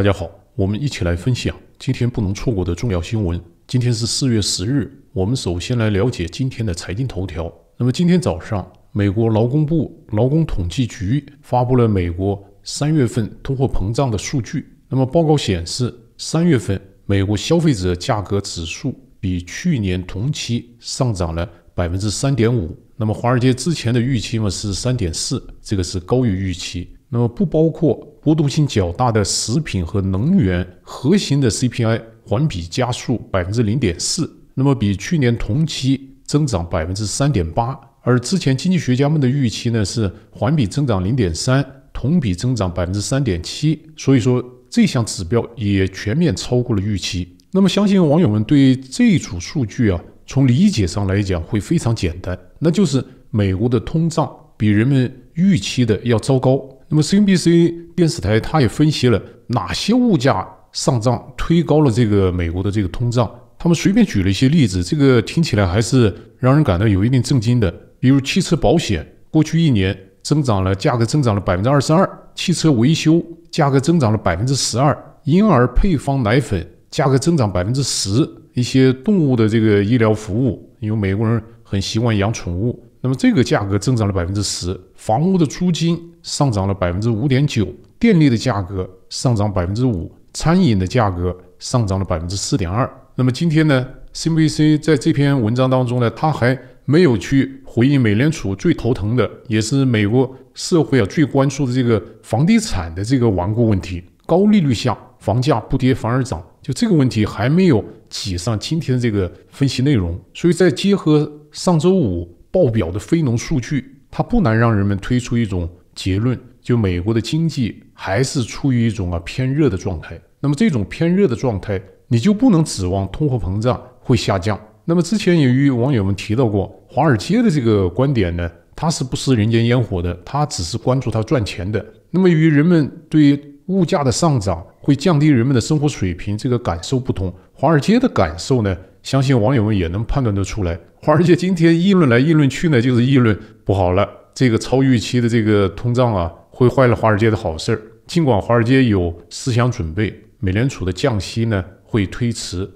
大家好，我们一起来分享今天不能错过的重要新闻。今天是四月十日，我们首先来了解今天的财经头条。那么今天早上，美国劳工部劳工统计局发布了美国三月份通货膨胀的数据。那么报告显示，三月份美国消费者价格指数比去年同期上涨了百分之三点五。那么华尔街之前的预期嘛是三点四，这个是高于预期。那么不包括。波动性较大的食品和能源核心的 CPI 环比加速百分之零点四，那么比去年同期增长百分之三点八，而之前经济学家们的预期呢是环比增长零点三，同比增长百分之三点七，所以说这项指标也全面超过了预期。那么相信网友们对这组数据啊，从理解上来讲会非常简单，那就是美国的通胀比人们预期的要糟糕。那么，CNBC 电视台它也分析了哪些物价上涨推高了这个美国的这个通胀。他们随便举了一些例子，这个听起来还是让人感到有一定震惊的。比如汽车保险，过去一年增长了，价格增长了百分之二十二；汽车维修价格增长了百分之十二；婴儿配方奶粉价格增长百分之十；一些动物的这个医疗服务，因为美国人很习惯养宠物。那么这个价格增长了百分之十，房屋的租金上涨了百分之五点九，电力的价格上涨百分之五，餐饮的价格上涨了百分之四点二。那么今天呢，C B C 在这篇文章当中呢，他还没有去回应美联储最头疼的，也是美国社会啊最关注的这个房地产的这个顽固问题，高利率下房价不跌反而涨，就这个问题还没有挤上今天的这个分析内容。所以，在结合上周五。爆表的非农数据，它不难让人们推出一种结论：，就美国的经济还是处于一种啊偏热的状态。那么这种偏热的状态，你就不能指望通货膨胀会下降。那么之前也与网友们提到过，华尔街的这个观点呢，它是不食人间烟火的，它只是关注它赚钱的。那么与人们对物价的上涨会降低人们的生活水平这个感受不同，华尔街的感受呢，相信网友们也能判断得出来。华尔街今天议论来议论去呢，就是议论不好了。这个超预期的这个通胀啊，会坏了华尔街的好事儿。尽管华尔街有思想准备，美联储的降息呢会推迟，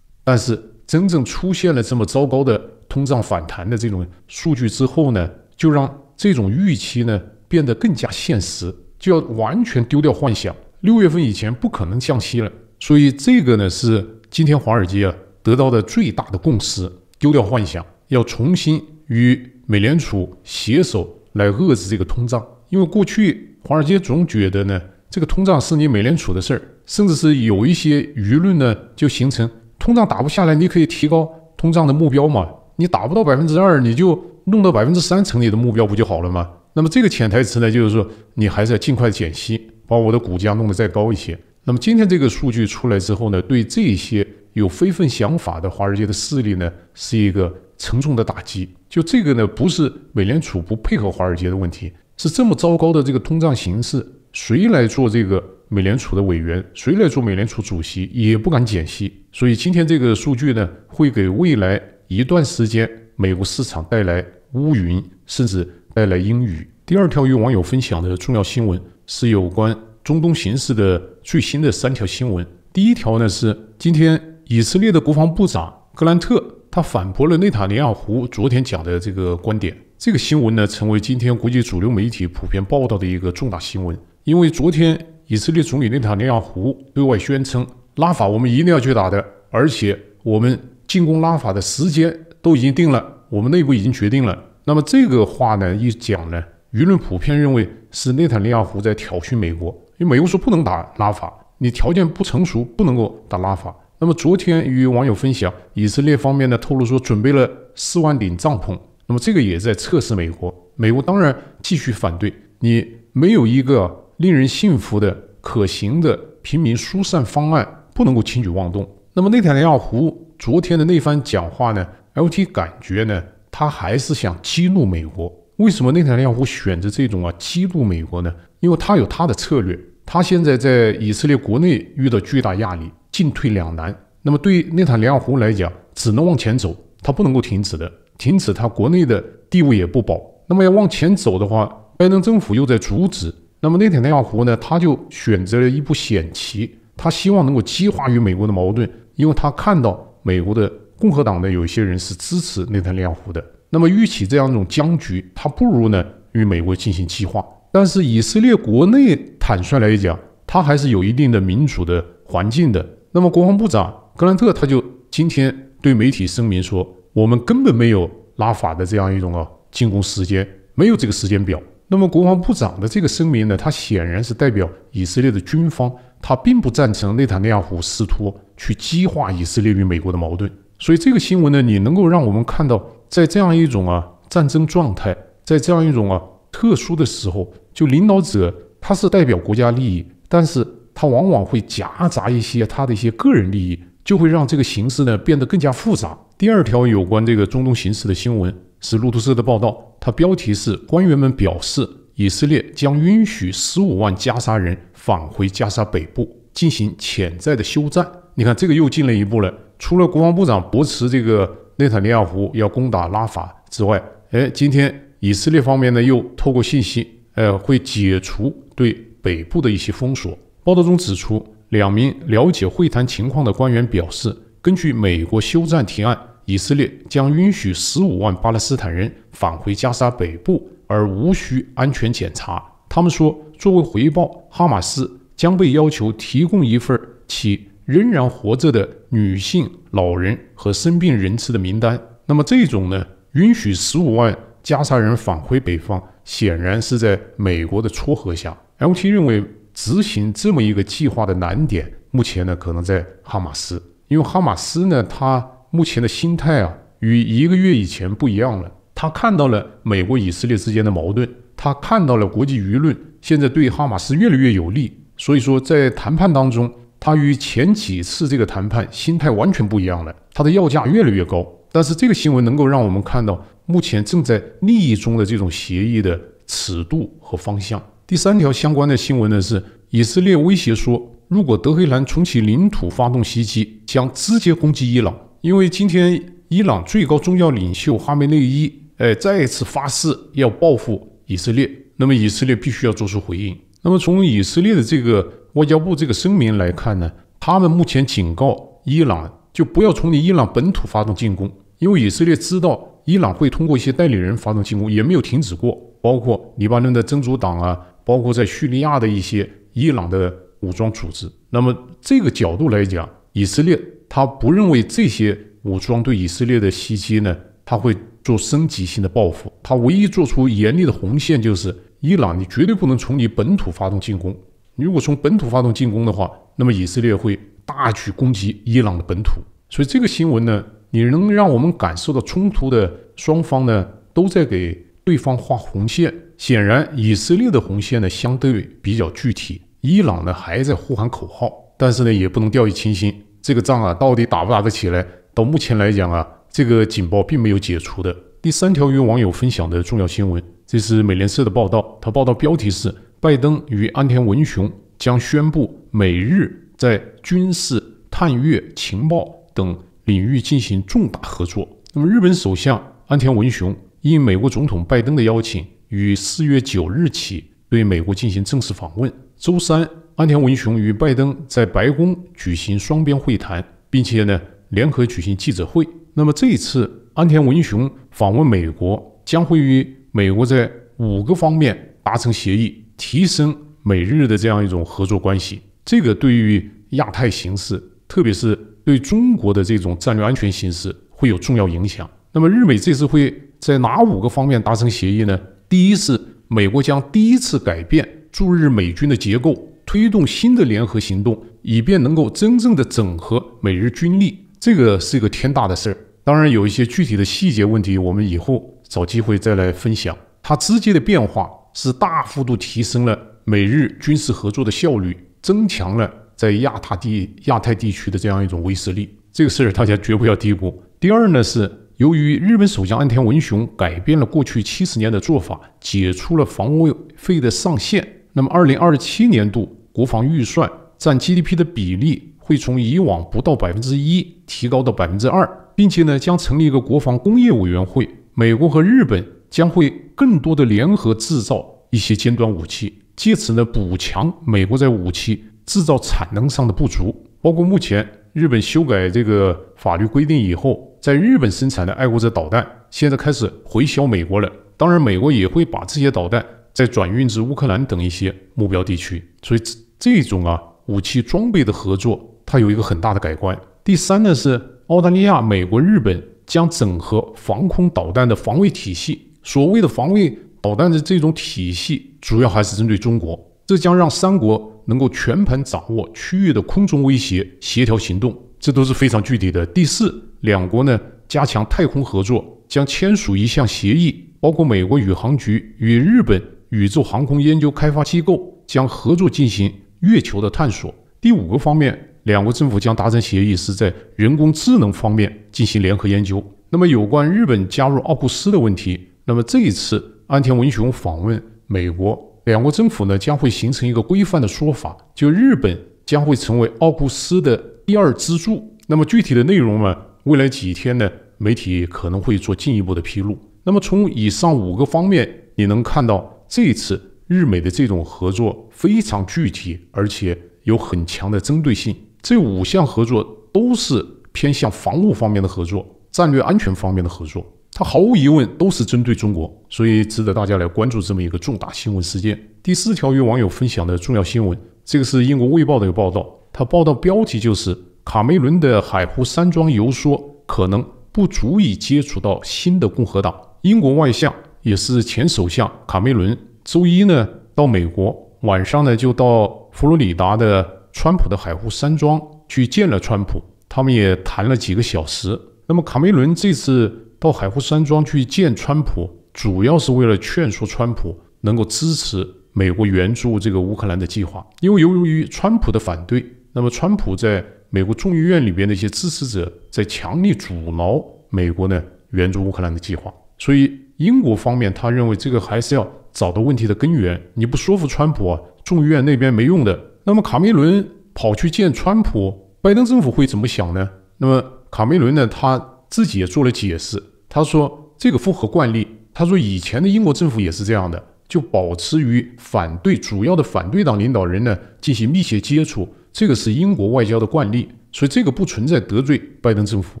但是真正出现了这么糟糕的通胀反弹的这种数据之后呢，就让这种预期呢变得更加现实，就要完全丢掉幻想。六月份以前不可能降息了。所以这个呢，是今天华尔街啊得到的最大的共识。丢掉幻想，要重新与美联储携手来遏制这个通胀。因为过去华尔街总觉得呢，这个通胀是你美联储的事儿，甚至是有一些舆论呢就形成，通胀打不下来，你可以提高通胀的目标嘛？你达不到百分之二，你就弄到百分之三成你的目标不就好了吗？那么这个潜台词呢，就是说你还是要尽快减息，把我的股价弄得再高一些。那么今天这个数据出来之后呢，对这些。有非分想法的华尔街的势力呢，是一个沉重的打击。就这个呢，不是美联储不配合华尔街的问题，是这么糟糕的这个通胀形势，谁来做这个美联储的委员，谁来做美联储主席也不敢减息。所以今天这个数据呢，会给未来一段时间美国市场带来乌云，甚至带来阴雨。第二条与网友分享的重要新闻是有关中东形势的最新的三条新闻。第一条呢是今天。以色列的国防部长格兰特，他反驳了内塔尼亚胡昨天讲的这个观点。这个新闻呢，成为今天国际主流媒体普遍报道的一个重大新闻。因为昨天以色列总理内塔尼亚胡对外宣称，拉法我们一定要去打的，而且我们进攻拉法的时间都已经定了，我们内部已经决定了。那么这个话呢一讲呢，舆论普遍认为是内塔尼亚胡在挑衅美国，因为美国说不能打拉法，你条件不成熟，不能够打拉法。那么昨天与网友分享，以色列方面呢透露说准备了四万顶帐篷。那么这个也在测试美国，美国当然继续反对。你没有一个令人信服的、可行的平民疏散方案，不能够轻举妄动。那么内塔尼亚胡昨天的那番讲话呢，LT 感觉呢，他还是想激怒美国。为什么内塔尼亚胡选择这种啊激怒美国呢？因为他有他的策略。他现在在以色列国内遇到巨大压力。进退两难，那么对内塔尼亚胡来讲，只能往前走，他不能够停止的，停止他国内的地位也不保。那么要往前走的话，拜登政府又在阻止。那么内塔尼亚胡呢，他就选择了一步险棋，他希望能够激化与美国的矛盾，因为他看到美国的共和党呢，有一些人是支持内塔尼亚胡的。那么与其这样一种僵局，他不如呢与美国进行激化。但是以色列国内坦率来讲，他还是有一定的民主的环境的。那么，国防部长格兰特他就今天对媒体声明说：“我们根本没有拉法的这样一种啊进攻时间，没有这个时间表。”那么，国防部长的这个声明呢，他显然是代表以色列的军方，他并不赞成内塔尼亚胡试图去激化以色列与美国的矛盾。所以，这个新闻呢，你能够让我们看到，在这样一种啊战争状态，在这样一种啊特殊的时候，就领导者他是代表国家利益，但是。它往往会夹杂一些它的一些个人利益，就会让这个形势呢变得更加复杂。第二条有关这个中东形势的新闻是路透社的报道，它标题是“官员们表示，以色列将允许十五万加沙人返回加沙北部，进行潜在的休战”。你看，这个又进了一步了。除了国防部长驳斥这个内塔尼亚胡要攻打拉法之外，哎，今天以色列方面呢又透过信息，呃，会解除对北部的一些封锁。报道中指出，两名了解会谈情况的官员表示，根据美国休战提案，以色列将允许十五万巴勒斯坦人返回加沙北部，而无需安全检查。他们说，作为回报，哈马斯将被要求提供一份其仍然活着的女性、老人和生病人次的名单。那么，这种呢？允许十五万加沙人返回北方，显然是在美国的撮合下。M 七认为。执行这么一个计划的难点，目前呢可能在哈马斯，因为哈马斯呢，他目前的心态啊，与一个月以前不一样了。他看到了美国以色列之间的矛盾，他看到了国际舆论现在对哈马斯越来越有利，所以说在谈判当中，他与前几次这个谈判心态完全不一样了，他的要价越来越高。但是这个新闻能够让我们看到目前正在利益中的这种协议的尺度和方向。第三条相关的新闻呢是，以色列威胁说，如果德黑兰重启领土发动袭击，将直接攻击伊朗。因为今天伊朗最高宗教领袖哈梅内伊哎再次发誓要报复以色列，那么以色列必须要做出回应。那么从以色列的这个外交部这个声明来看呢，他们目前警告伊朗就不要从你伊朗本土发动进攻，因为以色列知道伊朗会通过一些代理人发动进攻，也没有停止过，包括黎巴嫩的真主党啊。包括在叙利亚的一些伊朗的武装组织，那么这个角度来讲，以色列他不认为这些武装对以色列的袭击呢，他会做升级性的报复。他唯一做出严厉的红线就是伊朗，你绝对不能从你本土发动进攻。如果从本土发动进攻的话，那么以色列会大举攻击伊朗的本土。所以这个新闻呢，你能让我们感受到冲突的双方呢，都在给。对方画红线，显然以色列的红线呢相对比较具体。伊朗呢还在呼喊口号，但是呢也不能掉以轻心。这个仗啊到底打不打得起来？到目前来讲啊，这个警报并没有解除的。第三条与网友分享的重要新闻，这是美联社的报道，它报道标题是：拜登与安田文雄将宣布美日在军事、探月、情报等领域进行重大合作。那么日本首相安田文雄。应美国总统拜登的邀请，于四月九日起对美国进行正式访问。周三，安田文雄与拜登在白宫举行双边会谈，并且呢联合举行记者会。那么这次安田文雄访问美国，将会与美国在五个方面达成协议，提升美日的这样一种合作关系。这个对于亚太形势，特别是对中国的这种战略安全形势，会有重要影响。那么日美这次会。在哪五个方面达成协议呢？第一是美国将第一次改变驻日美军的结构，推动新的联合行动，以便能够真正的整合美日军力。这个是一个天大的事儿。当然有一些具体的细节问题，我们以后找机会再来分享。它直接的变化是大幅度提升了美日军事合作的效率，增强了在亚塔地亚太地区的这样一种威慑力。这个事儿大家绝不要低估。第二呢是。由于日本首相岸田文雄改变了过去七十年的做法，解除了防卫费的上限，那么二零二七年度国防预算占 GDP 的比例会从以往不到百分之一提高到百分之二，并且呢，将成立一个国防工业委员会。美国和日本将会更多的联合制造一些尖端武器，借此呢补强美国在武器制造产能上的不足。包括目前日本修改这个法律规定以后。在日本生产的爱国者导弹现在开始回销美国了，当然美国也会把这些导弹再转运至乌克兰等一些目标地区，所以这种啊武器装备的合作，它有一个很大的改观。第三呢是澳大利亚、美国、日本将整合防空导弹的防卫体系，所谓的防卫导弹的这种体系，主要还是针对中国，这将让三国能够全盘掌握区域的空中威胁，协调行动，这都是非常具体的。第四。两国呢加强太空合作，将签署一项协议，包括美国宇航局与日本宇宙航空研究开发机构将合作进行月球的探索。第五个方面，两国政府将达成协议，是在人工智能方面进行联合研究。那么有关日本加入奥布斯的问题，那么这一次安田文雄访问美国，两国政府呢将会形成一个规范的说法，就日本将会成为奥布斯的第二支柱。那么具体的内容呢，未来几天呢，媒体可能会做进一步的披露。那么从以上五个方面，你能看到这次日美的这种合作非常具体，而且有很强的针对性。这五项合作都是偏向防务方面的合作，战略安全方面的合作，它毫无疑问都是针对中国，所以值得大家来关注这么一个重大新闻事件。第四条与网友分享的重要新闻，这个是英国《卫报》的一个报道，它报道标题就是。卡梅伦的海湖山庄游说可能不足以接触到新的共和党。英国外相也是前首相卡梅伦，周一呢到美国，晚上呢就到佛罗里达的川普的海湖山庄去见了川普，他们也谈了几个小时。那么卡梅伦这次到海湖山庄去见川普，主要是为了劝说川普能够支持美国援助这个乌克兰的计划，因为由于川普的反对，那么川普在美国众议院里边的一些支持者在强力阻挠美国呢援助乌克兰的计划，所以英国方面他认为这个还是要找到问题的根源，你不说服川普，啊，众议院那边没用的。那么卡梅伦跑去见川普，拜登政府会怎么想呢？那么卡梅伦呢，他自己也做了解释，他说这个符合惯例，他说以前的英国政府也是这样的，就保持与反对主要的反对党领导人呢进行密切接触。这个是英国外交的惯例，所以这个不存在得罪拜登政府。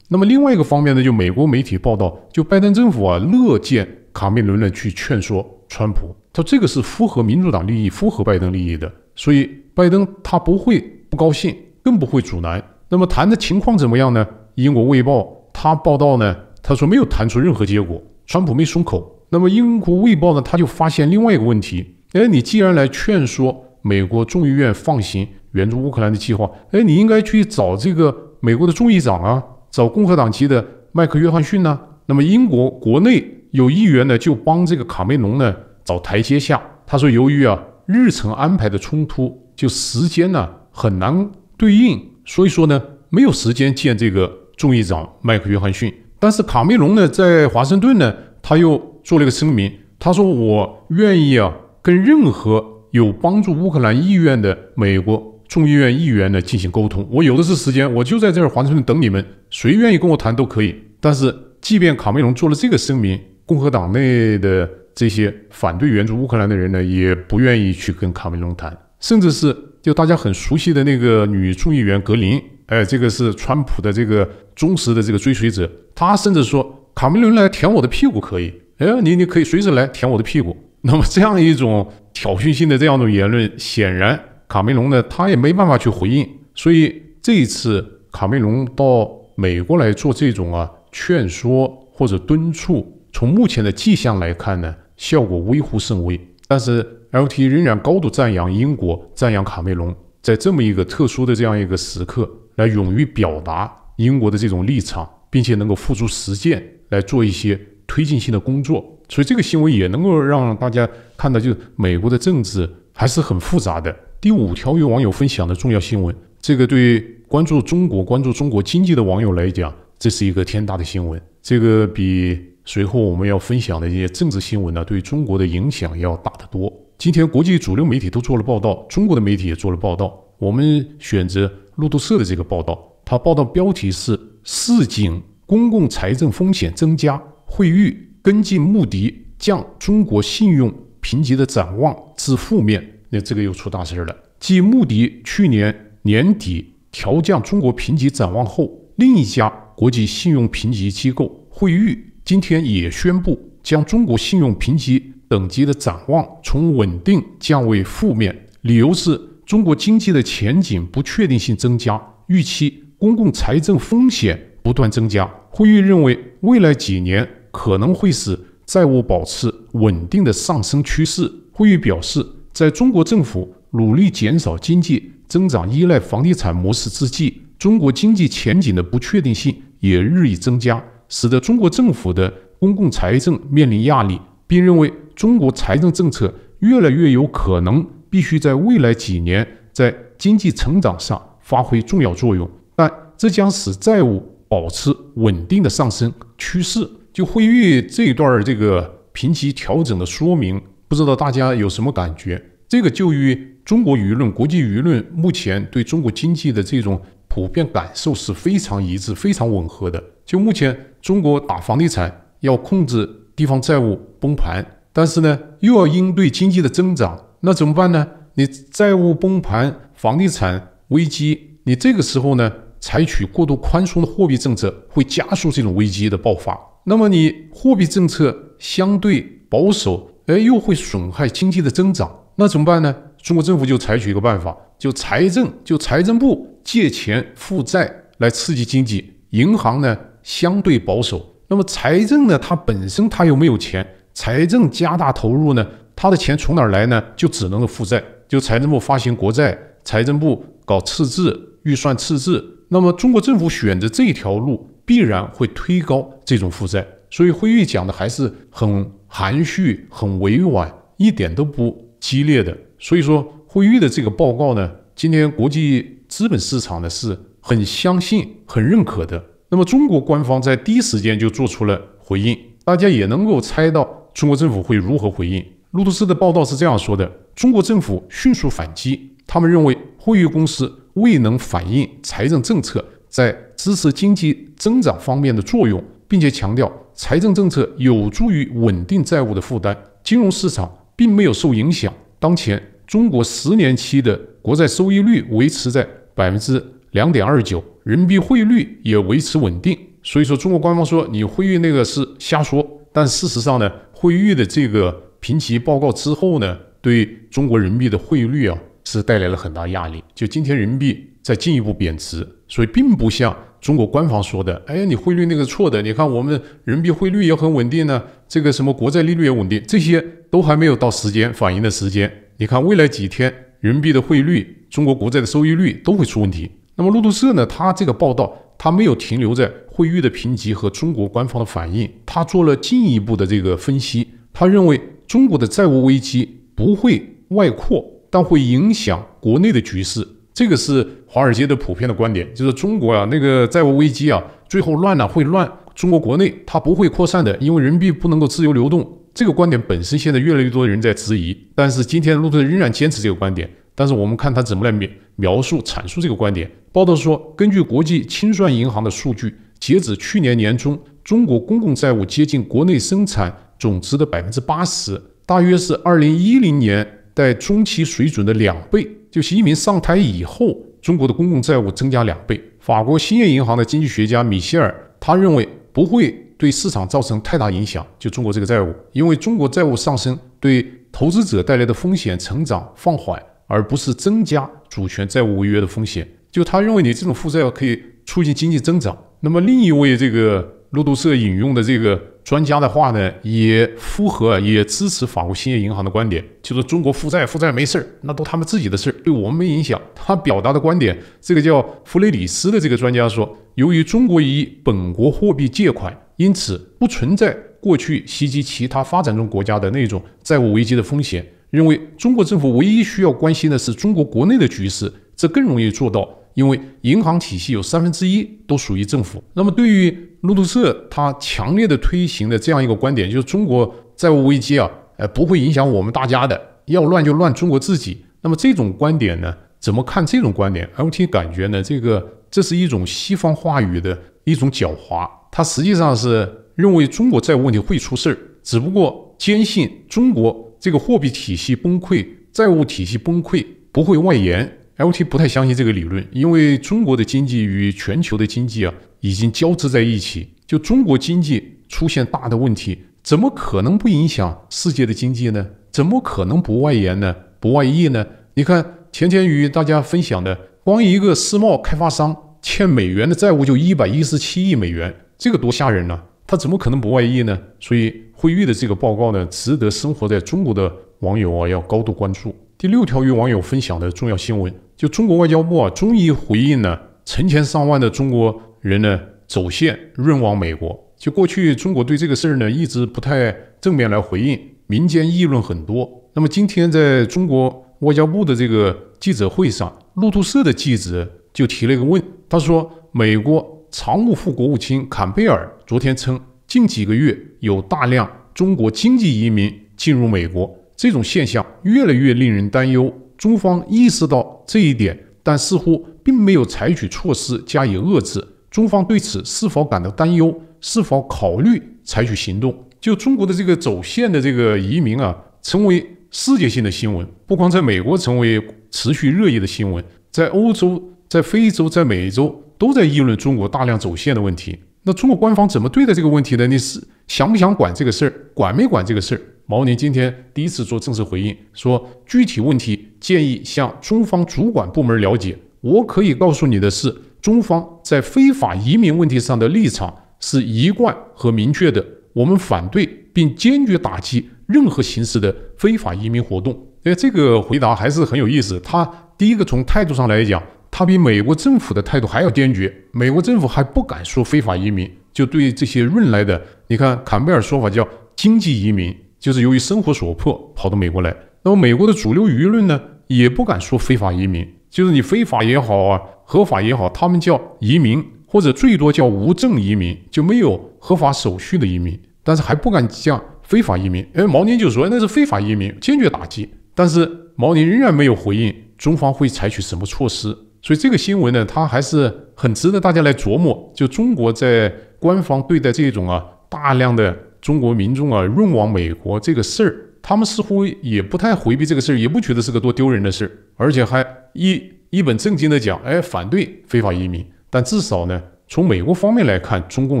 那么另外一个方面呢，就美国媒体报道，就拜登政府啊乐见卡梅伦呢去劝说川普，说这个是符合民主党利益、符合拜登利益的，所以拜登他不会不高兴，更不会阻拦。那么谈的情况怎么样呢？英国卫报他报道呢，他说没有谈出任何结果，川普没松口。那么英国卫报呢，他就发现另外一个问题，哎，你既然来劝说美国众议院，放行援助乌克兰的计划，哎，你应该去找这个美国的众议长啊，找共和党籍的麦克约翰逊呢。那么英国国内有议员呢，就帮这个卡梅隆呢找台阶下。他说，由于啊日程安排的冲突，就时间呢很难对应，所以说呢没有时间见这个众议长麦克约翰逊。但是卡梅隆呢在华盛顿呢，他又做了一个声明，他说我愿意啊跟任何有帮助乌克兰意愿的美国。众议院议员呢进行沟通，我有的是时间，我就在这华盛顿等你们，谁愿意跟我谈都可以。但是，即便卡梅隆做了这个声明，共和党内的这些反对援助乌克兰的人呢，也不愿意去跟卡梅隆谈。甚至是就大家很熟悉的那个女众议员格林，哎，这个是川普的这个忠实的这个追随者，他甚至说卡梅隆来舔我的屁股可以，哎，你你可以随时来舔我的屁股。那么这样一种挑衅性的这样的言论，显然。卡梅隆呢，他也没办法去回应，所以这一次卡梅隆到美国来做这种啊劝说或者敦促，从目前的迹象来看呢，效果微乎甚微。但是 L T 仍然高度赞扬英国，赞扬卡梅隆在这么一个特殊的这样一个时刻，来勇于表达英国的这种立场，并且能够付诸实践来做一些推进性的工作。所以这个行为也能够让大家看到，就是美国的政治还是很复杂的。第五条与网友分享的重要新闻，这个对关注中国、关注中国经济的网友来讲，这是一个天大的新闻。这个比随后我们要分享的一些政治新闻呢，对中国的影响要大得多。今天国际主流媒体都做了报道，中国的媒体也做了报道。我们选择路透社的这个报道，它报道标题是“市井公共财政风险增加，惠誉跟进穆迪降中国信用评级的展望至负面”。那这个又出大事儿了。继穆迪去年年底调降中国评级展望后，另一家国际信用评级机构惠誉今天也宣布，将中国信用评级等级的展望从稳定降为负面。理由是中国经济的前景不确定性增加，预期公共财政风险不断增加。惠誉认为，未来几年可能会使债务保持稳定的上升趋势。惠誉表示。在中国政府努力减少经济增长依赖房地产模式之际，中国经济前景的不确定性也日益增加，使得中国政府的公共财政面临压力，并认为中国财政政策越来越有可能必须在未来几年在经济成长上发挥重要作用，但这将使债务保持稳定的上升趋势。就会越这一段这个评级调整的说明。不知道大家有什么感觉？这个就与中国舆论、国际舆论目前对中国经济的这种普遍感受是非常一致、非常吻合的。就目前，中国打房地产要控制地方债务崩盘，但是呢，又要应对经济的增长，那怎么办呢？你债务崩盘、房地产危机，你这个时候呢，采取过度宽松的货币政策，会加速这种危机的爆发。那么，你货币政策相对保守。哎，又会损害经济的增长，那怎么办呢？中国政府就采取一个办法，就财政，就财政部借钱负债来刺激经济。银行呢相对保守，那么财政呢，它本身它又没有钱？财政加大投入呢，它的钱从哪儿来呢？就只能负债，就财政部发行国债，财政部搞赤字，预算赤字。那么中国政府选择这条路，必然会推高这种负债，所以辉玉讲的还是很。含蓄、很委婉，一点都不激烈的。所以说，汇玉的这个报告呢，今天国际资本市场呢是很相信、很认可的。那么，中国官方在第一时间就做出了回应，大家也能够猜到中国政府会如何回应。路透社的报道是这样说的：中国政府迅速反击，他们认为汇誉公司未能反映财政政策在支持经济增长方面的作用。并且强调，财政政策有助于稳定债务的负担，金融市场并没有受影响。当前，中国十年期的国债收益率维持在百分之两点二九，人民币汇率也维持稳定。所以说，中国官方说你汇率那个是瞎说，但事实上呢，汇率的这个评级报告之后呢，对中国人民币的汇率啊是带来了很大压力。就今天人民币在进一步贬值，所以并不像。中国官方说的，哎，你汇率那个错的，你看我们人民币汇率也很稳定呢，这个什么国债利率也稳定，这些都还没有到时间反应的时间。你看未来几天人民币的汇率、中国国债的收益率都会出问题。那么路透社呢，他这个报道他没有停留在汇率的评级和中国官方的反应，他做了进一步的这个分析，他认为中国的债务危机不会外扩，但会影响国内的局势。这个是华尔街的普遍的观点，就是中国啊，那个债务危机啊，最后乱了会乱，中国国内它不会扩散的，因为人民币不能够自由流动。这个观点本身现在越来越多的人在质疑，但是今天路透仍然坚持这个观点。但是我们看他怎么来描描述、阐述这个观点。报道说，根据国际清算银行的数据，截止去年年中，中国公共债务接近国内生产总值的百分之八十，大约是二零一零年代中期水准的两倍。就习近平上台以后，中国的公共债务增加两倍。法国兴业银行的经济学家米歇尔，他认为不会对市场造成太大影响。就中国这个债务，因为中国债务上升对投资者带来的风险成长放缓，而不是增加主权债务违约的风险。就他认为你这种负债可以促进经济增长。那么另一位这个。路透社引用的这个专家的话呢，也符合、也支持法国兴业银行的观点，就是中国负债、负债没事儿，那都他们自己的事儿，对我们没影响。他表达的观点，这个叫弗雷里斯的这个专家说，由于中国以本国货币借款，因此不存在过去袭击其他发展中国家的那种债务危机的风险。认为中国政府唯一需要关心的是中国国内的局势，这更容易做到。因为银行体系有三分之一都属于政府，那么对于路透社他强烈的推行的这样一个观点，就是中国债务危机啊，呃不会影响我们大家的，要乱就乱中国自己。那么这种观点呢，怎么看这种观点？LT 感觉呢，这个这是一种西方话语的一种狡猾，他实际上是认为中国债务问题会出事儿，只不过坚信中国这个货币体系崩溃、债务体系崩溃不会外延。L.T. 不太相信这个理论，因为中国的经济与全球的经济啊已经交织在一起。就中国经济出现大的问题，怎么可能不影响世界的经济呢？怎么可能不外延呢？不外溢呢？你看前天与大家分享的，光一个世贸开发商欠美元的债务就一百一十七亿美元，这个多吓人呢！他怎么可能不外溢呢？所以惠誉的这个报告呢，值得生活在中国的网友啊要高度关注。第六条与网友分享的重要新闻。就中国外交部啊，终于回应呢，成千上万的中国人呢走线润往美国。就过去中国对这个事儿呢，一直不太正面来回应，民间议论很多。那么今天在中国外交部的这个记者会上，路透社的记者就提了一个问，他说：“美国常务副国务卿坎贝尔昨天称，近几个月有大量中国经济移民进入美国，这种现象越来越令人担忧。”中方意识到这一点，但似乎并没有采取措施加以遏制。中方对此是否感到担忧？是否考虑采取行动？就中国的这个走线的这个移民啊，成为世界性的新闻，不光在美国成为持续热议的新闻，在欧洲、在非洲、在美洲都在议论中国大量走线的问题。那中国官方怎么对待这个问题的？你是想不想管这个事儿？管没管这个事儿？毛宁今天第一次做正式回应，说具体问题建议向中方主管部门了解。我可以告诉你的是，中方在非法移民问题上的立场是一贯和明确的。我们反对并坚决打击任何形式的非法移民活动。哎，这个回答还是很有意思。他第一个从态度上来讲，他比美国政府的态度还要坚决。美国政府还不敢说非法移民，就对这些运来的，你看，坎贝尔说法叫经济移民。就是由于生活所迫，跑到美国来。那么美国的主流舆论呢，也不敢说非法移民，就是你非法也好啊，合法也好，他们叫移民，或者最多叫无证移民，就没有合法手续的移民，但是还不敢叫非法移民。哎，毛宁就说那是非法移民，坚决打击。但是毛宁仍然没有回应中方会采取什么措施。所以这个新闻呢，它还是很值得大家来琢磨。就中国在官方对待这种啊大量的。中国民众啊，润往美国这个事儿，他们似乎也不太回避这个事儿，也不觉得是个多丢人的事儿，而且还一一本正经的讲，哎，反对非法移民。但至少呢，从美国方面来看，中共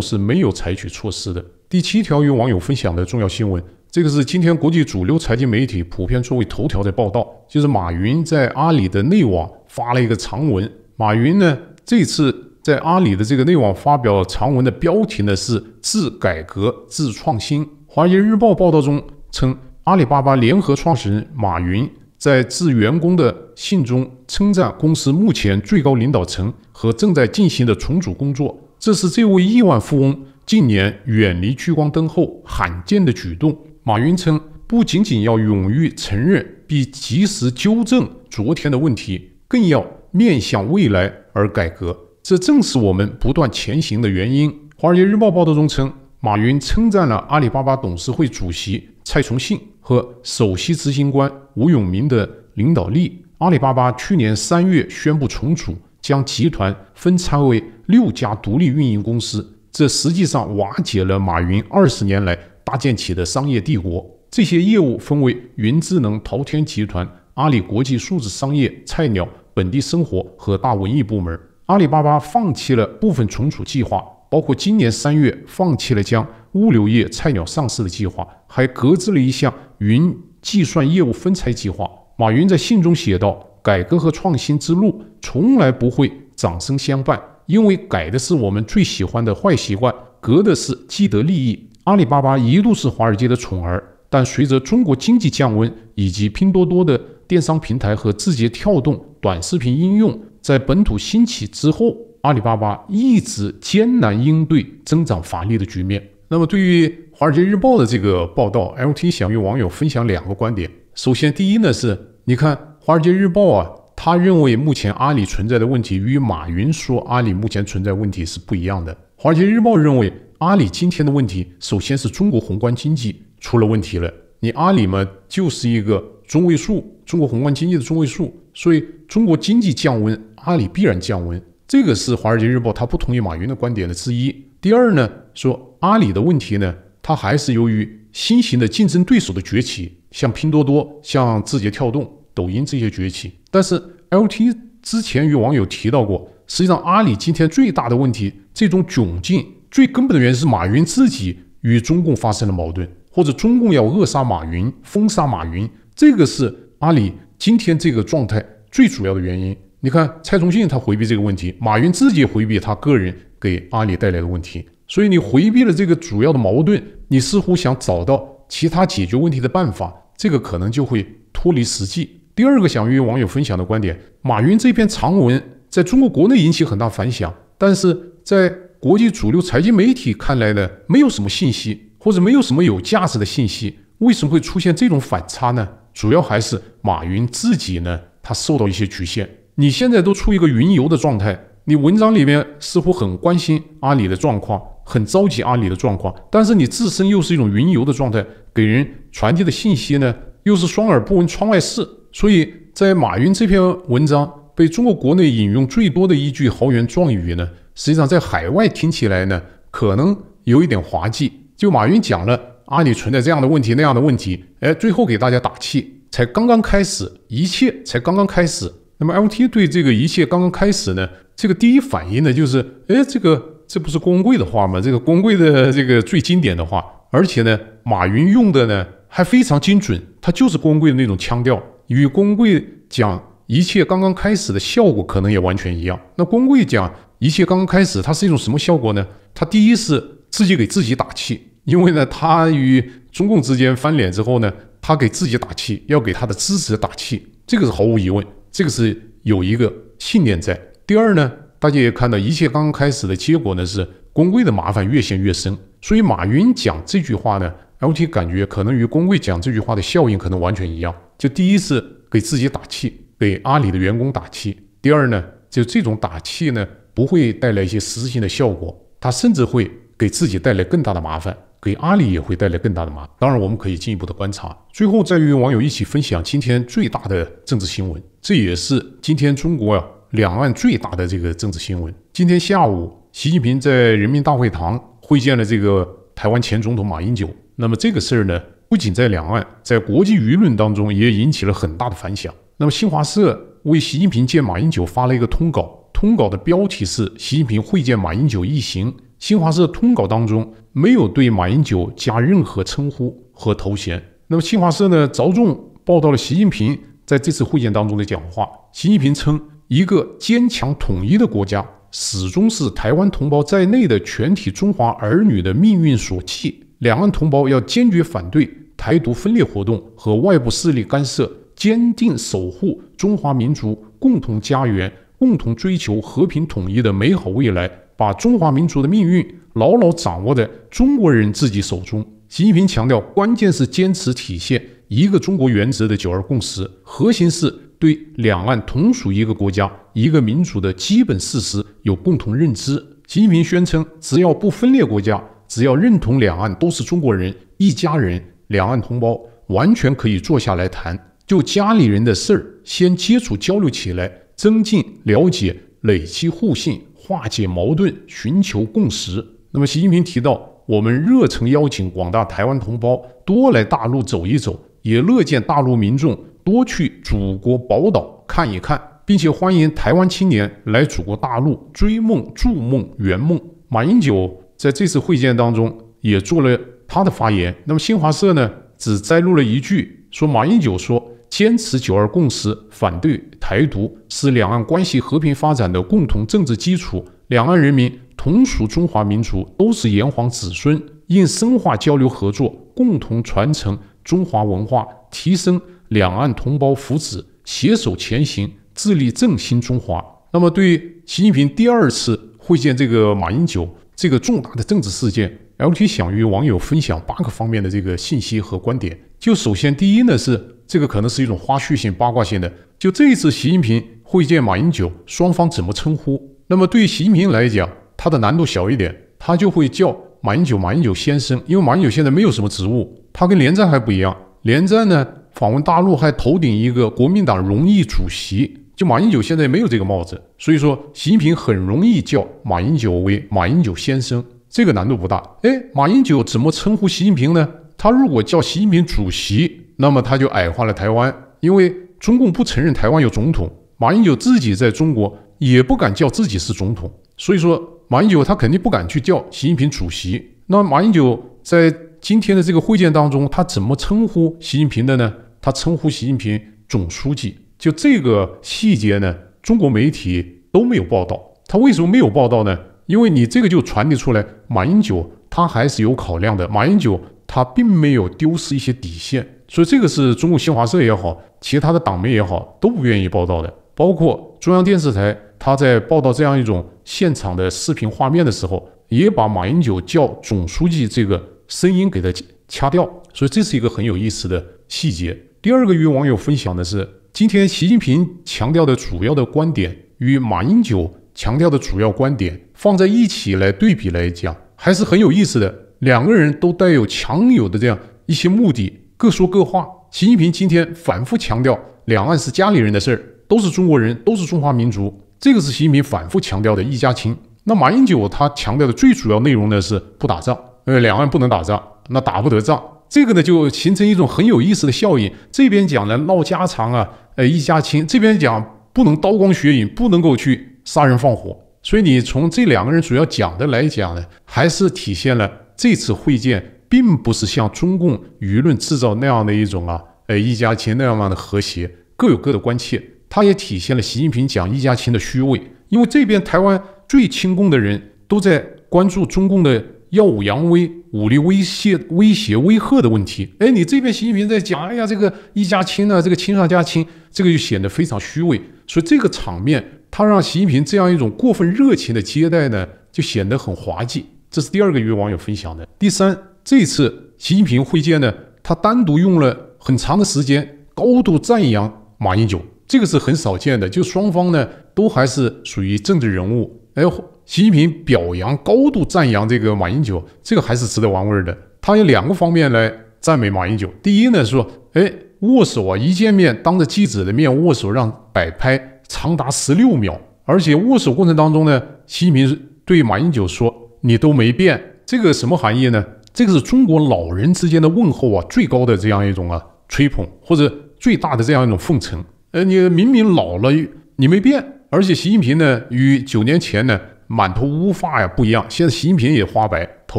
是没有采取措施的。第七条与网友分享的重要新闻，这个是今天国际主流财经媒体普遍作为头条的报道，就是马云在阿里的内网发了一个长文。马云呢，这次。在阿里的这个内网发表长文的标题呢是“自改革、自创新”。华业日报报道中称，阿里巴巴联合创始人马云在致员工的信中称赞公司目前最高领导层和正在进行的重组工作。这是这位亿万富翁近年远离聚光灯后罕见的举动。马云称，不仅仅要勇于承认并及时纠正昨天的问题，更要面向未来而改革。这正是我们不断前行的原因。《华尔街日报》报道中称，马云称赞了阿里巴巴董事会主席蔡崇信和首席执行官吴永明的领导力。阿里巴巴去年三月宣布重组，将集团分拆为六家独立运营公司，这实际上瓦解了马云二十年来搭建起的商业帝国。这些业务分为云智能、滔天集团、阿里国际数字商业、菜鸟、本地生活和大文艺部门。阿里巴巴放弃了部分存储计划，包括今年三月放弃了将物流业菜鸟上市的计划，还搁置了一项云计算业务分拆计划。马云在信中写道：“改革和创新之路从来不会掌声相伴，因为改的是我们最喜欢的坏习惯，革的是既得利益。”阿里巴巴一度是华尔街的宠儿，但随着中国经济降温以及拼多多的电商平台和字节跳动短视频应用。在本土兴起之后，阿里巴巴一直艰难应对增长乏力的局面。那么，对于《华尔街日报》的这个报道，LT 想与网友分享两个观点。首先，第一呢是，你看《华尔街日报》啊，他认为目前阿里存在的问题与马云说阿里目前存在问题是不一样的。《华尔街日报》认为，阿里今天的问题，首先是中国宏观经济出了问题了。你阿里嘛，就是一个中位数，中国宏观经济的中位数，所以中国经济降温。阿里必然降温，这个是《华尔街日报》他不同意马云的观点的之一。第二呢，说阿里的问题呢，它还是由于新型的竞争对手的崛起，像拼多多、像字节跳动、抖音这些崛起。但是，LT 之前与网友提到过，实际上阿里今天最大的问题，这种窘境最根本的原因是马云自己与中共发生了矛盾，或者中共要扼杀马云、封杀马云，这个是阿里今天这个状态最主要的原因。你看，蔡崇信他回避这个问题，马云自己回避他个人给阿里带来的问题，所以你回避了这个主要的矛盾，你似乎想找到其他解决问题的办法，这个可能就会脱离实际。第二个想与网友分享的观点，马云这篇长文在中国国内引起很大反响，但是在国际主流财经媒体看来呢，没有什么信息或者没有什么有价值的信息，为什么会出现这种反差呢？主要还是马云自己呢，他受到一些局限。你现在都处一个云游的状态，你文章里面似乎很关心阿里的状况，很着急阿里的状况，但是你自身又是一种云游的状态，给人传递的信息呢又是双耳不闻窗外事。所以在马云这篇文章被中国国内引用最多的一句豪言壮语呢，实际上在海外听起来呢可能有一点滑稽。就马云讲了阿里存在这样的问题那样的问题，哎，最后给大家打气，才刚刚开始，一切才刚刚开始。那么，LT 对这个一切刚刚开始呢，这个第一反应呢，就是，哎，这个这不是光贵的话吗？这个光贵的这个最经典的话，而且呢，马云用的呢还非常精准，他就是光贵的那种腔调，与光贵讲一切刚刚开始的效果可能也完全一样。那光贵讲一切刚刚开始，它是一种什么效果呢？他第一是自己给自己打气，因为呢，他与中共之间翻脸之后呢，他给自己打气，要给他的支持打气，这个是毫无疑问。这个是有一个信念在。第二呢，大家也看到，一切刚刚开始的结果呢，是工会的麻烦越陷越深。所以马云讲这句话呢，LT 感觉可能与工会讲这句话的效应可能完全一样。就第一是给自己打气，给阿里的员工打气。第二呢，就这种打气呢，不会带来一些实质性的效果，他甚至会给自己带来更大的麻烦。给阿里也会带来更大的麻烦。当然，我们可以进一步的观察。最后，再与网友一起分享今天最大的政治新闻，这也是今天中国啊两岸最大的这个政治新闻。今天下午，习近平在人民大会堂会见了这个台湾前总统马英九。那么这个事儿呢，不仅在两岸，在国际舆论当中也引起了很大的反响。那么新华社为习近平见马英九发了一个通稿，通稿的标题是“习近平会见马英九一行”。新华社通稿当中没有对马英九加任何称呼和头衔。那么，新华社呢着重报道了习近平在这次会见当中的讲话。习近平称：“一个坚强统一的国家，始终是台湾同胞在内的全体中华儿女的命运所系。两岸同胞要坚决反对台独分裂活动和外部势力干涉，坚定守护中华民族共同家园，共同追求和平统一的美好未来。”把中华民族的命运牢牢掌握在中国人自己手中。习近平强调，关键是坚持体现一个中国原则的九二共识，核心是对两岸同属一个国家、一个民族的基本事实有共同认知。习近平宣称，只要不分裂国家，只要认同两岸都是中国人、一家人、两岸同胞，完全可以坐下来谈，就家里人的事儿先接触交流起来，增进了解，累积互信。化解矛盾，寻求共识。那么，习近平提到，我们热诚邀请广大台湾同胞多来大陆走一走，也乐见大陆民众多去祖国宝岛看一看，并且欢迎台湾青年来祖国大陆追梦、筑梦、圆梦。马英九在这次会见当中也做了他的发言。那么，新华社呢只摘录了一句，说马英九说。坚持九二共识，反对台独，是两岸关系和平发展的共同政治基础。两岸人民同属中华民族，都是炎黄子孙，应深化交流合作，共同传承中华文化，提升两岸同胞福祉，携手前行，致力振兴中华。那么，对于习近平第二次会见这个马英九这个重大的政治事件，LT 想与网友分享八个方面的这个信息和观点。就首先第一呢是。这个可能是一种花絮性、八卦性的。就这一次习近平会见马英九，双方怎么称呼？那么对习近平来讲，他的难度小一点，他就会叫马英九马英九先生，因为马英九现在没有什么职务，他跟连战还不一样。连战呢，访问大陆还头顶一个国民党荣誉主席，就马英九现在没有这个帽子，所以说习近平很容易叫马英九为马英九先生，这个难度不大。哎，马英九怎么称呼习近平呢？他如果叫习近平主席。那么他就矮化了台湾，因为中共不承认台湾有总统，马英九自己在中国也不敢叫自己是总统，所以说马英九他肯定不敢去叫习近平主席。那马英九在今天的这个会见当中，他怎么称呼习近平的呢？他称呼习近平总书记。就这个细节呢，中国媒体都没有报道。他为什么没有报道呢？因为你这个就传递出来，马英九他还是有考量的，马英九他并没有丢失一些底线。所以这个是中共新华社也好，其他的党媒也好，都不愿意报道的。包括中央电视台，他在报道这样一种现场的视频画面的时候，也把马英九叫总书记这个声音给它掐掉。所以这是一个很有意思的细节。第二个与网友分享的是，今天习近平强调的主要的观点与马英九强调的主要观点放在一起来对比来讲，还是很有意思的。两个人都带有强有的这样一些目的。各说各话。习近平今天反复强调，两岸是家里人的事儿，都是中国人，都是中华民族，这个是习近平反复强调的一家亲。那马英九他强调的最主要内容呢，是不打仗，呃，两岸不能打仗，那打不得仗，这个呢就形成一种很有意思的效应。这边讲呢唠家常啊，呃，一家亲；这边讲不能刀光血影，不能够去杀人放火。所以你从这两个人主要讲的来讲呢，还是体现了这次会见。并不是像中共舆论制造那样的一种啊，呃，一家亲那样样的和谐，各有各的关切。它也体现了习近平讲一家亲的虚伪，因为这边台湾最亲共的人都在关注中共的耀武扬威、武力威胁、威胁、威吓的问题。哎，你这边习近平在讲，哎呀，这个一家亲呢，这个亲上加亲，这个就显得非常虚伪。所以这个场面，他让习近平这样一种过分热情的接待呢，就显得很滑稽。这是第二个与网友分享的。第三。这次习近平会见呢，他单独用了很长的时间，高度赞扬马英九，这个是很少见的。就双方呢都还是属于政治人物，哎，习近平表扬、高度赞扬这个马英九，这个还是值得玩味的。他有两个方面来赞美马英九，第一呢说，哎，握手啊，一见面当着记者的面握手，让摆拍长达十六秒，而且握手过程当中呢，习近平对马英九说，你都没变，这个什么含义呢？这个是中国老人之间的问候啊，最高的这样一种啊吹捧，或者最大的这样一种奉承。呃，你明明老了，你没变，而且习近平呢，与九年前呢满头乌发呀不一样，现在习近平也花白，头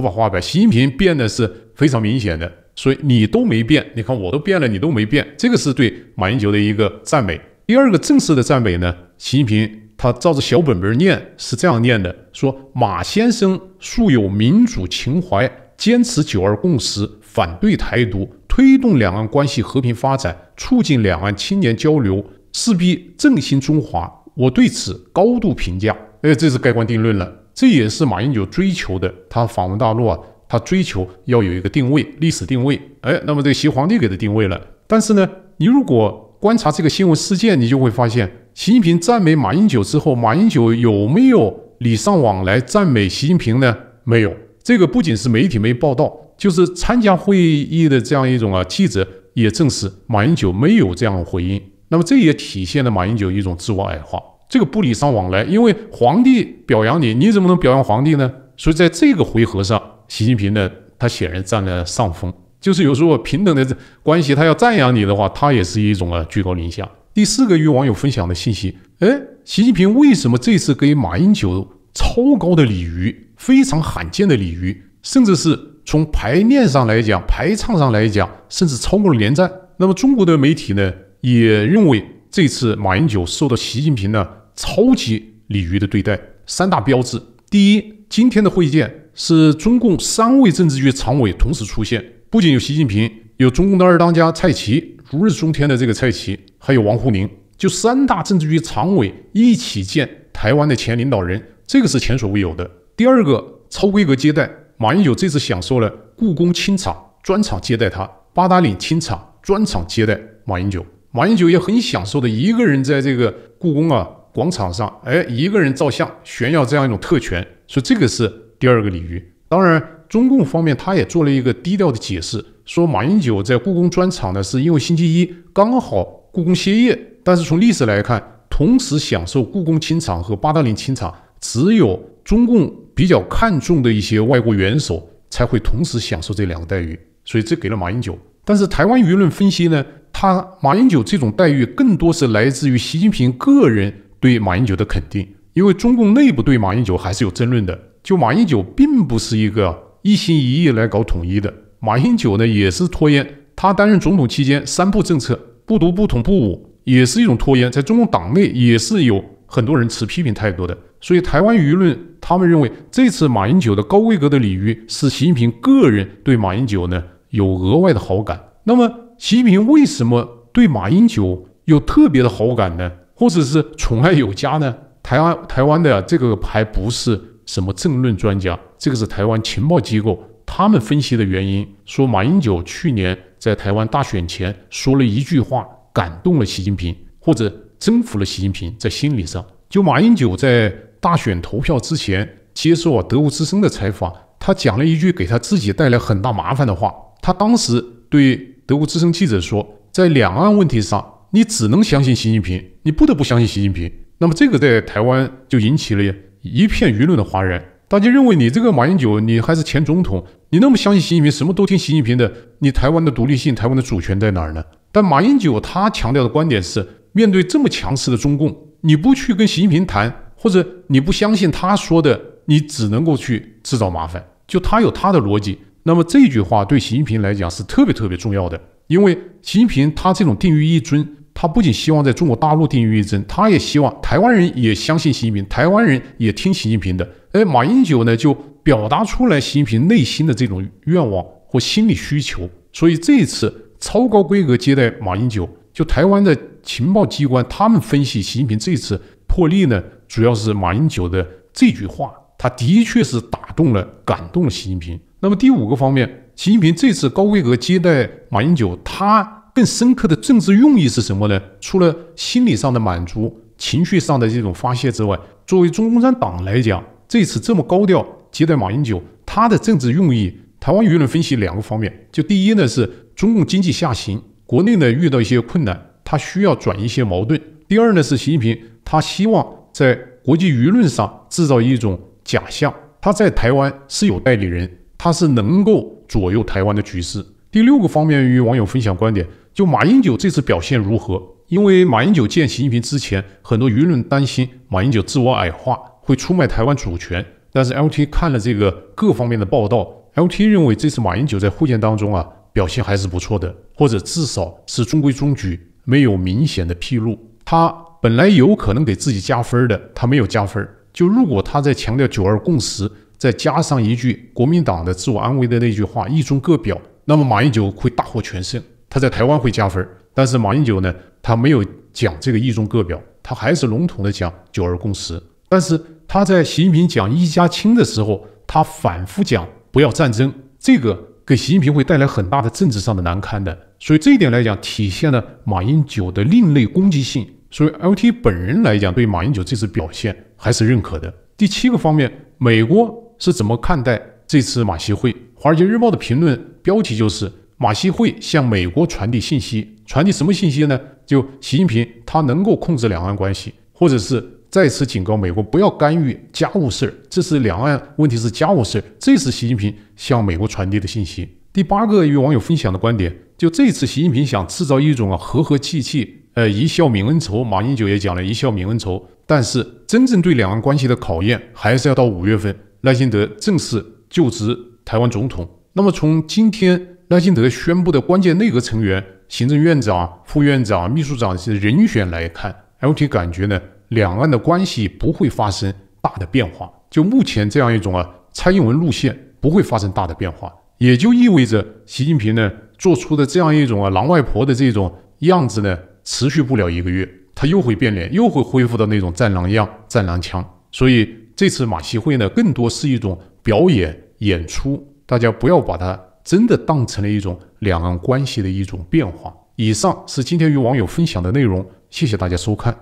发花白，习近平变的是非常明显的。所以你都没变，你看我都变了，你都没变，这个是对马英九的一个赞美。第二个正式的赞美呢，习近平他照着小本本念是这样念的：说马先生素有民主情怀。坚持九二共识，反对台独，推动两岸关系和平发展，促进两岸青年交流，势必振兴中华。我对此高度评价。哎，这是盖棺定论了。这也是马英九追求的。他访问大陆啊，他追求要有一个定位，历史定位。哎，那么这个习皇帝给他定位了。但是呢，你如果观察这个新闻事件，你就会发现，习近平赞美马英九之后，马英九有没有礼尚往来赞美习近平呢？没有。这个不仅是媒体没报道，就是参加会议的这样一种啊记者也证实马英九没有这样回应。那么这也体现了马英九一种自我矮化，这个不礼尚往来，因为皇帝表扬你，你怎么能表扬皇帝呢？所以在这个回合上，习近平呢他显然占了上风。就是有时候平等的关系，他要赞扬你的话，他也是一种啊居高临下。第四个与网友分享的信息，哎，习近平为什么这次给马英九超高的礼遇？非常罕见的鲤鱼，甚至是从排练上来讲、排唱上来讲，甚至超过了连战。那么中国的媒体呢，也认为这次马英九受到习近平的超级鲤鱼的对待。三大标志：第一，今天的会见是中共三位政治局常委同时出现，不仅有习近平，有中共的二当家蔡奇，如日中天的这个蔡奇，还有王沪宁，就三大政治局常委一起见台湾的前领导人，这个是前所未有的。第二个超规格接待，马英九这次享受了故宫清场专场接待他，八达岭清场专场接待马英九。马英九也很享受的一个人在这个故宫啊广场上，哎，一个人照相炫耀这样一种特权，所以这个是第二个礼遇。当然，中共方面他也做了一个低调的解释，说马英九在故宫专场呢，是因为星期一刚好故宫歇业。但是从历史来看，同时享受故宫清场和八达岭清场。只有中共比较看重的一些外国元首才会同时享受这两个待遇，所以这给了马英九。但是台湾舆论分析呢，他马英九这种待遇更多是来自于习近平个人对马英九的肯定，因为中共内部对马英九还是有争论的。就马英九并不是一个一心一意来搞统一的，马英九呢也是拖延。他担任总统期间三不政策，不独不统不武，也是一种拖延，在中共党内也是有很多人持批评态度的。所以台湾舆论他们认为，这次马英九的高规格的礼遇是习近平个人对马英九呢有额外的好感。那么习近平为什么对马英九有特别的好感呢，或者是宠爱有加呢？台湾台湾的这个还不是什么政论专家，这个是台湾情报机构他们分析的原因，说马英九去年在台湾大选前说了一句话，感动了习近平，或者征服了习近平，在心理上，就马英九在。大选投票之前，接受德国之声的采访，他讲了一句给他自己带来很大麻烦的话。他当时对德国之声记者说：“在两岸问题上，你只能相信习近平，你不得不相信习近平。”那么，这个在台湾就引起了一片舆论的哗然。大家认为你这个马英九，你还是前总统，你那么相信习近平，什么都听习近平的，你台湾的独立性，台湾的主权在哪儿呢？但马英九他强调的观点是：面对这么强势的中共，你不去跟习近平谈。或者你不相信他说的，你只能够去制造麻烦。就他有他的逻辑，那么这句话对习近平来讲是特别特别重要的，因为习近平他这种定于一尊，他不仅希望在中国大陆定于一尊，他也希望台湾人也相信习近平，台湾人也听习近平的。哎，马英九呢就表达出来习近平内心的这种愿望或心理需求，所以这次超高规格接待马英九，就台湾的情报机关他们分析，习近平这次破例呢。主要是马英九的这句话，他的确是打动了、感动了习近平。那么第五个方面，习近平这次高规格接待马英九，他更深刻的政治用意是什么呢？除了心理上的满足、情绪上的这种发泄之外，作为中共产党来讲，这次这么高调接待马英九，他的政治用意，台湾舆论分析两个方面：就第一呢，是中共经济下行，国内呢遇到一些困难，他需要转一些矛盾；第二呢，是习近平他希望。在国际舆论上制造一种假象，他在台湾是有代理人，他是能够左右台湾的局势。第六个方面，与网友分享观点，就马英九这次表现如何？因为马英九见习近平之前，很多舆论担心马英九自我矮化会出卖台湾主权。但是 LT 看了这个各方面的报道，LT 认为这次马英九在会见当中啊，表现还是不错的，或者至少是中规中矩，没有明显的披露他。本来有可能给自己加分的，他没有加分。就如果他在强调九二共识，再加上一句国民党的自我安慰的那句话“一中各表”，那么马英九会大获全胜，他在台湾会加分。但是马英九呢，他没有讲这个“一中各表”，他还是笼统的讲“九二共识”。但是他在习近平讲“一加亲”的时候，他反复讲“不要战争”，这个给习近平会带来很大的政治上的难堪的。所以这一点来讲，体现了马英九的另类攻击性。所以，L.T. 本人来讲，对马英九这次表现还是认可的。第七个方面，美国是怎么看待这次马西会？《华尔街日报》的评论标题就是“马西会向美国传递信息，传递什么信息呢？就习近平他能够控制两岸关系，或者是再次警告美国不要干预家务事儿，这是两岸问题是家务事儿，这是习近平向美国传递的信息。第八个，与网友分享的观点，就这次习近平想制造一种啊和和气气。呃，一笑泯恩仇，马英九也讲了一笑泯恩仇。但是，真正对两岸关系的考验，还是要到五月份赖清德正式就职台湾总统。那么，从今天赖清德宣布的关键内阁成员、行政院长、副院长、秘书长是人选来看，L T 感觉呢，两岸的关系不会发生大的变化。就目前这样一种啊，蔡英文路线不会发生大的变化，也就意味着习近平呢做出的这样一种啊狼外婆的这种样子呢。持续不了一个月，他又会变脸，又会恢复到那种战狼样、战狼腔。所以这次马戏会呢，更多是一种表演、演出，大家不要把它真的当成了一种两岸关系的一种变化。以上是今天与网友分享的内容，谢谢大家收看。